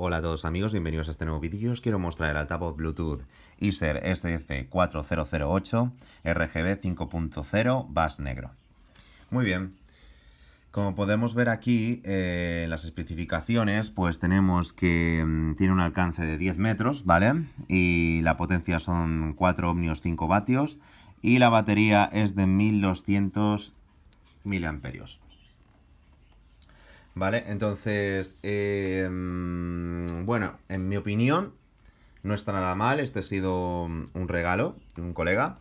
Hola a todos amigos, bienvenidos a este nuevo vídeo. Os quiero mostrar el altavoz Bluetooth ISER SF4008 RGB 5.0 Bass Negro. Muy bien, como podemos ver aquí eh, las especificaciones, pues tenemos que mm, tiene un alcance de 10 metros, ¿vale? Y la potencia son 4 ohmios 5 vatios y la batería es de 1200 miliamperios. ¿Vale? Entonces, em, bueno, en mi opinión, no está nada mal. Este ha sido mm, un regalo de un colega.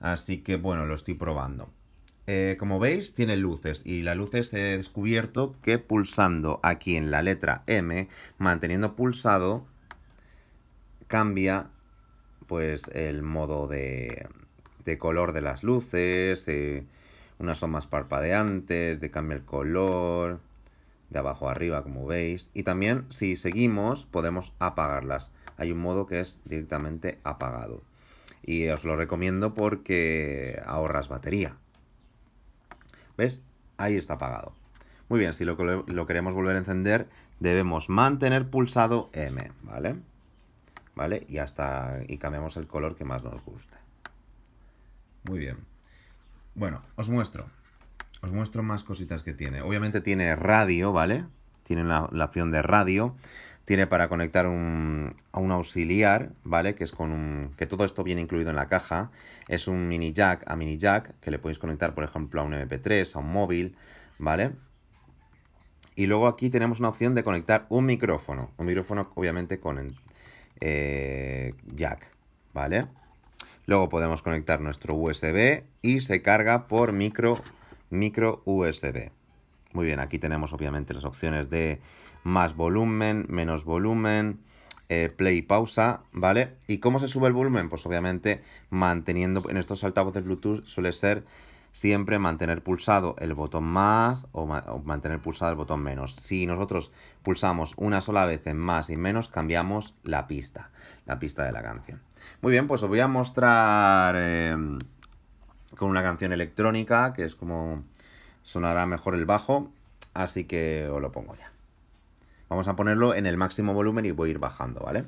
Así que, bueno, lo estoy probando. Eh, como veis, tiene luces y las luces he descubierto que pulsando aquí en la letra M, manteniendo pulsado, cambia pues el modo de, color de las luces, eh, unas son más parpadeantes, de cambia el color, de abajo arriba, como veis. Y también, si seguimos, podemos apagarlas. Hay un modo que es directamente apagado. Y os lo recomiendo porque ahorras batería. ¿Ves? Ahí está apagado. Muy bien, si lo, lo queremos volver a encender, debemos mantener pulsado M, ¿vale? ¿Vale? Y hasta y cambiamos el color que más nos guste. Muy bien. Bueno, os muestro. Os muestro más cositas que tiene. Obviamente tiene radio, ¿vale? Tiene la, opción de radio. Tiene para conectar un, a un auxiliar, ¿vale? Que es con un... que todo esto viene incluido en la caja. Es un mini jack a mini jack que le podéis conectar, por ejemplo, a un MP3, a un móvil, ¿vale? Y luego aquí tenemos una opción de conectar un micrófono. Un micrófono, obviamente, con el eh, jack, ¿vale? Luego podemos conectar nuestro USB y se carga por micro micro USB. Muy bien, aquí tenemos obviamente las opciones de más volumen, menos volumen, eh, play y pausa, ¿vale? ¿Y cómo se sube el volumen? Pues obviamente manteniendo, en estos altavoces Bluetooth suele ser siempre mantener pulsado el botón más o, mantener pulsado el botón menos. Si nosotros pulsamos una sola vez en más y menos, cambiamos la pista, la pista de la canción. Muy bien, pues os voy a mostrar... Em, con una canción electrónica, que es como sonará mejor el bajo, así que os lo pongo ya. Vamos a ponerlo en el máximo volumen y voy a ir bajando, ¿vale?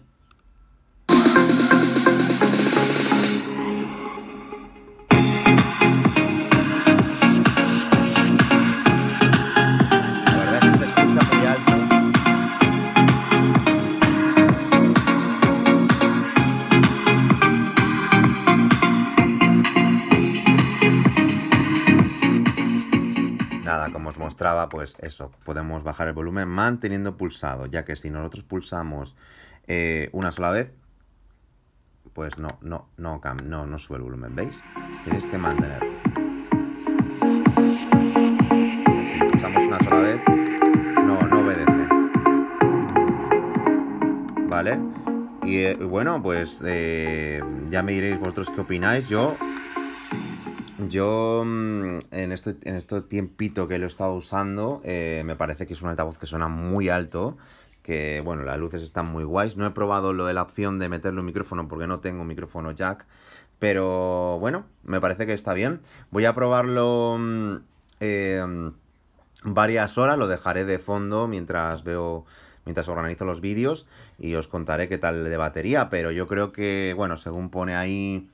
como os mostraba, pues eso, podemos bajar el volumen manteniendo pulsado, ya que si nosotros pulsamos eh, una sola vez, pues no, no, no, no, no sube el volumen, ¿veis? Tienes que mantener. Si pulsamos una sola vez, no, no obedece. ¿Vale? Y eh, bueno, pues eh, ya me diréis vosotros qué opináis. Yo yo mm, en este, en este tiempito que lo he estado usando, eh, me parece que es un altavoz que suena muy alto, que bueno, las luces están muy guays. No he probado lo de la opción de meterle un micrófono porque no tengo un micrófono jack, pero bueno, me parece que está bien. Voy a probarlo mm, eh, varias horas, lo dejaré de fondo mientras veo mientras organizo los vídeos y os contaré qué tal de batería, pero yo creo que, bueno, según pone ahí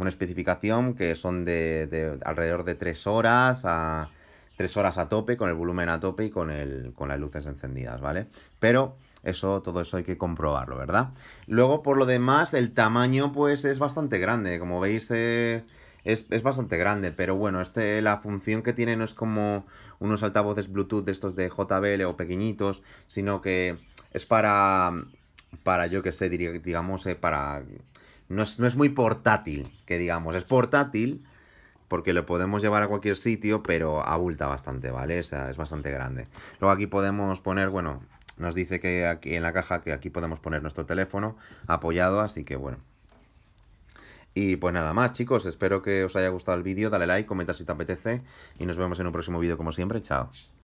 una especificación que son de, alrededor de 3 horas a 3 horas a tope, con el volumen a tope y con, el, con las luces encendidas, ¿vale? Pero eso, todo eso hay que comprobarlo, ¿verdad? Luego, por lo demás, el tamaño pues es bastante grande, como veis... Eh, es, bastante grande, pero bueno, este, la función que tiene no es como unos altavoces Bluetooth de estos de JBL o pequeñitos, sino que es para, para yo que sé, digamos, eh, para no es, muy portátil, que digamos. Es portátil porque lo podemos llevar a cualquier sitio, pero abulta bastante, ¿vale? O sea, es bastante grande. Luego aquí podemos poner, bueno, nos dice que aquí en la caja que aquí podemos poner nuestro teléfono apoyado, así que bueno. Y pues nada más, chicos, espero que os haya gustado el vídeo, dale like, comenta si te apetece y nos vemos en un próximo vídeo como siempre, chao.